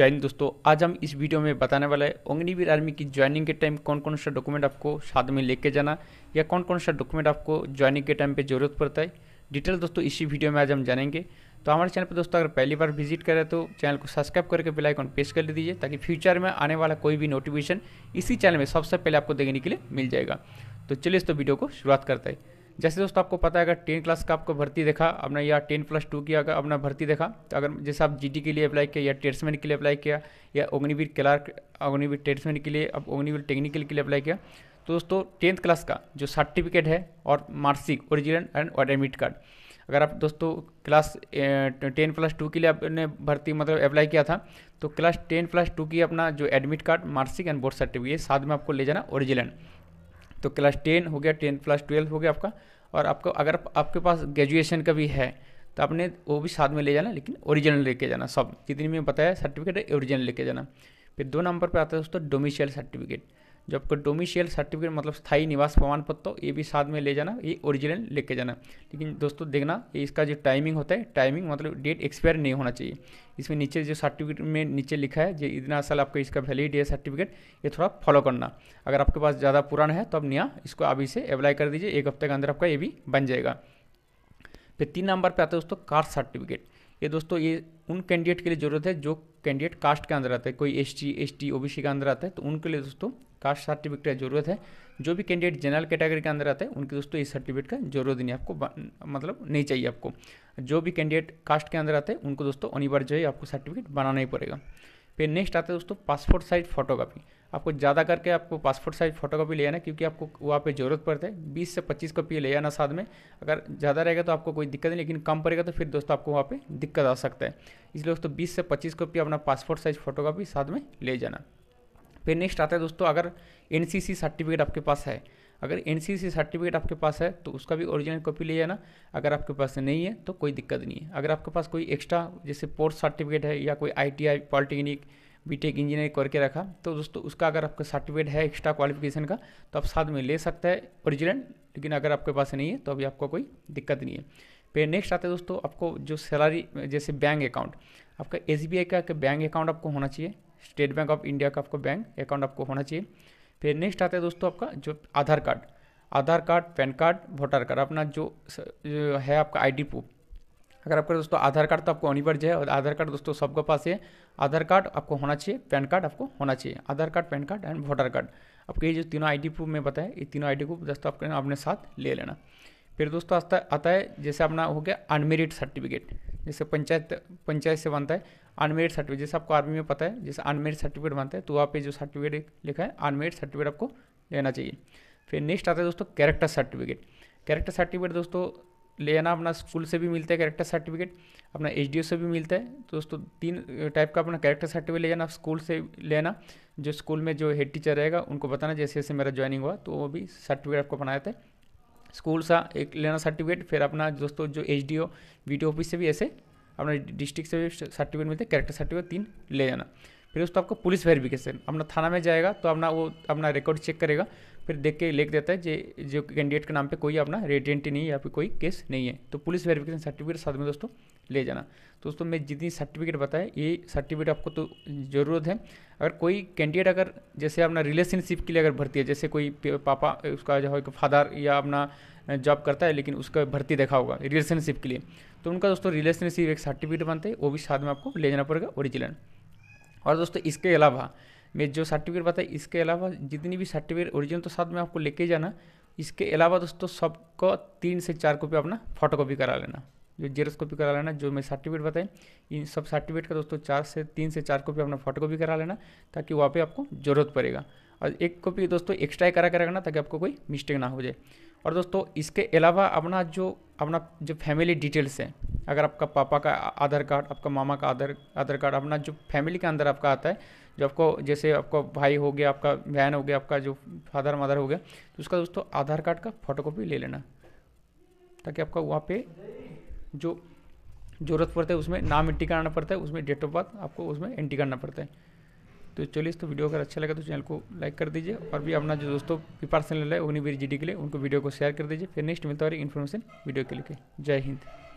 joining दोस्तों आज हम इस वीडियो में बताने वाले हैं ओंगनीवीर आर्मी की ज्वाइनिंग के टाइम कौन कौन सा डॉक्यूमेंट आपको साथ में लेके जाना या कौन कौन सा डॉक्यूमेंट आपको ज्वाइनिंग के टाइम पे जरूरत पड़ता है डिटेल दोस्तों इसी वीडियो में आज हम जानेंगे तो हमारे चैनल पर दोस्तों अगर पहली बार विजिट करें तो चैनल को सब्सक्राइब करके बेल आइकॉन प्रेस कर दीजिए ताकि फ्यूचर में आने वाला कोई भी नोटिफिकेशन इसी चैनल में सबसे पहले आपको देखने के लिए मिल जाएगा तो चलिए इस तो वीडियो को शुरुआत करते हैं जैसे दोस्तों आपको पता है अगर टेन क्लास का आपको भर्ती देखा अपना या टेन प्लस टू की अगर अपना भर्ती देखा तो अगर जैसे आप जीडी के लिए अप्लाई किया या ट्रेड्समैन के लिए अप्लाई किया या अग्निवीर क्लार्क अग्निवीर ट्रेड्समैन के लिए अब अग्निवीर टेक्निकल के लिए अप्लाई किया तो दोस्तों टेंथ क्लास का जो सर्टिफिकेट है और marksheet original and admit card अगर आप दोस्तों क्लास टेन प्लस टू के लिए आपने भर्ती मतलब अप्लाई किया था तो क्लास टेन प्लस टू की अपना जो admit card marksheet and board certificate साथ में आपको ले जाना ओरिजिनल तो क्लास टेन हो गया टेन प्लस ट्वेल्व हो गया आपका और आपको अगर आपके पास ग्रेजुएशन का भी है तो आपने वो भी साथ में ले जाना लेकिन ओरिजिनल लेके जाना सब जितनी मैंने बताया सर्टिफिकेट है ओरिजिनल लेके जाना फिर दो नंबर पर आता है दोस्तों डोमिशियल सर्टिफिकेट जो आपका डोमिशियल सर्टिफिकेट मतलब स्थायी निवास प्रमाण पत्र ये भी साथ में ले जाना ये ओरिजिनल लेके जाना लेकिन दोस्तों देखना इसका जो टाइमिंग होता है टाइमिंग मतलब डेट एक्सपायर नहीं होना चाहिए इसमें नीचे जो सर्टिफिकेट में नीचे लिखा है जो इतना साल आपका इसका वैलिड है सर्टिफिकेट ये थोड़ा फॉलो करना अगर आपके पास ज़्यादा पुराना है तो अब नया इसको अभी से अप्लाई कर दीजिए एक हफ्ते के अंदर आपका ये भी बन जाएगा फिर तीन नंबर पर आता है दोस्तों कास्ट सर्टिफिकेट ये दोस्तों ये उन कैंडिडेट के लिए ज़रूरत है जो कैंडिडेट कास्ट के अंदर आता है कोई S T S T O B C के अंदर आता है तो उनके लिए दोस्तों कास्ट सर्टिफिकेट की ज़रूरत है जो भी कैंडिडेट जनरल कैटेगरी के अंदर आता है उनके दोस्तों इस सर्टिफिकेट का जरूरत नहीं आपको मतलब नहीं चाहिए आपको जो भी कैंडिडेट कास्ट के अंदर आते हैं उनको दोस्तों अनिवार्य आपको सर्टिफिकेट बनाना ही पड़ेगा फिर नेक्स्ट आता है दोस्तों पासपोर्ट साइज फोटोकॉपी आपको ज़्यादा करके आपको पासपोर्ट साइज़ फोटोकॉपी ले आना क्योंकि आपको वहाँ पे ज़रूरत पड़ते है बीस से पच्चीस कॉपी ले आना साथ में अगर ज़्यादा रहेगा तो आपको कोई दिक्कत नहीं लेकिन कम पड़ेगा तो फिर दोस्तों आपको वहाँ पर दिक्कत आ सकता है इसलिए दोस्तों बीस से पच्चीस कॉपी अपना पासपोर्ट साइज़ कापी साथ में ले जाना फिर नेक्स्ट आता है दोस्तों अगर एन सर्टिफिकेट आपके पास है अगर एन सर्टिफिकेट आपके पास है तो उसका भी ओरिजिनल कॉपी ले जाना अगर आपके पास नहीं है तो कोई दिक्कत नहीं है अगर आपके पास कोई एक्स्ट्रा जैसे पोर्ट सर्टिफिकेट है या कोई I T polytechnic BTech engineering e करके रखा तो दोस्तों उसका अगर आपका सर्टिफिकेट है एक्स्ट्रा क्वालिफिकेशन का तो आप साथ में ले सकते हैं ओरिजिनल लेकिन अगर आपके पास नहीं है तो अभी आपको कोई दिक्कत नहीं है फिर नेक्स्ट आते हैं दोस्तों आपको जो सैलरी जैसे बैंक अकाउंट आपका एस का बैंक अकाउंट आपको होना चाहिए स्टेट बैंक ऑफ इंडिया का आपको बैंक अकाउंट आपको होना चाहिए फिर नेक्स्ट आता है दोस्तों आपका जो Aadhaar card Aadhaar card PAN card voter card अपना जो है आपका आई डी प्रूफ अगर आपका दोस्तों आधार कार्ड तो आपको अनिवार्य है और आधार कार्ड दोस्तों सबके पास है आधार कार्ड आपको होना चाहिए पैन कार्ड आपको होना चाहिए Aadhaar card PAN card and voter card आपके ये जो तीनों आईडी प्रूफ में बताया ये तीनों आईडी प्रूफ दोस्तों आपके अपने साथ ले लेना फिर दोस्तों आता आता है जैसे अपना हो गया अनमेरिड सर्टिफिकेट जैसे पंचायत पंचायत से बनता है अनमेरिड सर्टिफिकेट जैसे आपको आर्मी में पता है जैसे अनमेरिड सर्टिफिकेट बनता है तो वहाँ पे जो सर्टिफिकेट लिखा है अनमेरिड सर्टिफिकेट आपको लेना चाहिए फिर नेक्स्ट आता है दोस्तों कैरेक्टर सर्टिफिकेट कैरेक्टर सर्टिफिकेट दोस्तों लेना अपना स्कूल से भी मिलता है कैरेक्टर सर्टिफिकेट अपना एच से भी मिलता है तो दोस्तों तीन टाइप का अपना कैरेक्टर सर्टिफिकेट ले जाना स्कूल से लेना जो स्कूल में जो हेड टीचर रहेगा उनको बताना जैसे जैसे मेरा ज्वाइनिंग हुआ तो वो भी सर्टिफिकेट आपको बनाया था स्कूल सा एक लेना सर्टिफिकेट फिर अपना दोस्तों जो एच डी ऑफिस से भी ऐसे अपना डिस्ट्रिक्ट से भी सर्टिफिकेट मिलते हैं कैरेक्टर सर्टिफिकेट तीन ले जाना फिर उस पर आपको पुलिस वेरिफिकेशन अपना थाना में जाएगा तो अपना वो अपना रिकॉर्ड चेक करेगा फिर देख के लिख देता है जे जो कैंडिडेट के नाम पे कोई अपना रेडेंटी नहीं है या फिर कोई केस नहीं है तो पुलिस वेरिफिकेशन सर्टिफिकेट साथ में दोस्तों ले जाना दोस्तों मैं जितनी सर्टिफिकेट बताए ये सर्टिफिकेट आपको तो ज़रूरत है अगर कोई कैंडिडेट अगर जैसे अपना रिलेशनशिप के लिए अगर भर्ती है जैसे कोई पापा उसका जो है फादर या अपना जॉब करता है लेकिन उसका भर्ती देखा होगा रिलेशनशिप के लिए तो उनका दोस्तों रिलेशनशिप एक सर्टिफिकेट बनते हैं वो भी साथ में आपको ले जाना पड़ेगा ओरिजिनल और दोस्तों इसके अलावा मैं जो सर्टिफिकेट बताया इसके अलावा जितनी भी सर्टिफिकेट ओरिजिनल तो साथ में आपको लेके जाना इसके अलावा दोस्तों सबको तीन से चार कॉपी अपना फोटो कॉपी करा लेना जो जेरोस कॉपी करा लेना जो मैं सर्टिफिकेट बताएं इन सब सर्टिफिकेट का दोस्तों चार से तीन से चार कॉपी अपना फोटो कॉपी करा लेना ताकि वहाँ पर आपको जरूरत पड़ेगा और एक कॉपी दोस्तों एक्स्ट्रा ही करा कर रखना ताकि आपको कोई मिस्टेक ना हो जाए और दोस्तों इसके अलावा अपना जो अपना जो फैमिली डिटेल्स हैं अगर आपका पापा का आधार कार्ड आपका मामा का आधार आधार कार्ड अपना जो फैमिली के अंदर आपका आता है जो आपको जैसे आपका भाई हो गया आपका बहन हो गया आपका जो फादर मदर हो गया तो उसका दोस्तों आधार कार्ड का फोटोकॉपी ले लेना ताकि आपका वहाँ पे जो ज़रूरत पड़ता है उसमें नाम एंट्री कराना पड़ता है उसमें डेट ऑफ बर्थ आपको उसमें एंट्री करना पड़ता है तो चलिए तो वीडियो अगर अच्छा लगा तो चैनल को लाइक कर दीजिए और भी अपना जो दोस्तों प्रिपार्सन ले रहा है अग्निवीर जी के लिए उनको वीडियो को शेयर कर दीजिए फिर नेक्स्ट मिलता है इन्फॉर्मेशन वीडियो के लिए जय हिंद